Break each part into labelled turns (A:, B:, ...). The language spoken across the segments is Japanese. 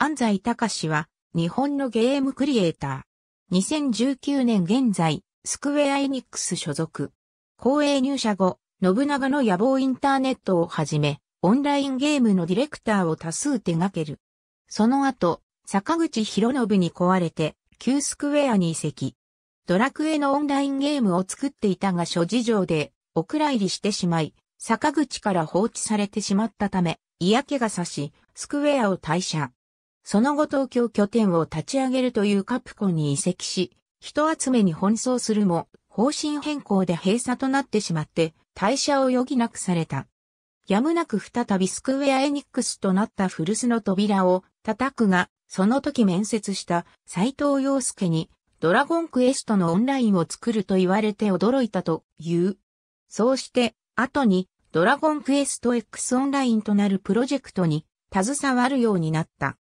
A: 安西隆は、日本のゲームクリエイター。2019年現在、
B: スクウェアエニックス所属。公営入社後、信長の野望インターネットをはじめ、オンラインゲームのディレクターを多数手掛ける。その後、坂口博信に壊れて、旧スクウェアに移籍。ドラクエのオンラインゲームを作っていたが諸事情で、お蔵入りしてしまい、坂口から放置されてしまったため、嫌気がさし、スクウェアを退社。その後東京拠点を立ち上げるというカプコンに移籍し、人集めに奔走するも、方針変更で閉鎖となってしまって、退社を余儀なくされた。やむなく再びスクウェアエニックスとなった古巣の扉を叩くが、その時面接した斎藤洋介に、ドラゴンクエストのオンラインを作ると言われて驚いたという。そうして、後に、ドラゴンクエスト X オンラインとなるプロジェクトに携わるようになった。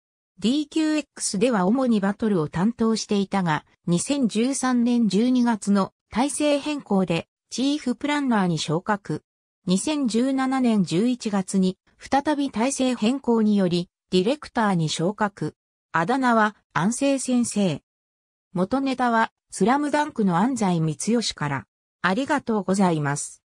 B: DQX では主にバトルを担当していたが、2013年12月の体制変更でチーフプランナーに昇格。2017年11月に再び体制変更によりディレクターに昇格。あだ名は安政先生。元ネタはスラムダンクの安
A: 西光義から。ありがとうございます。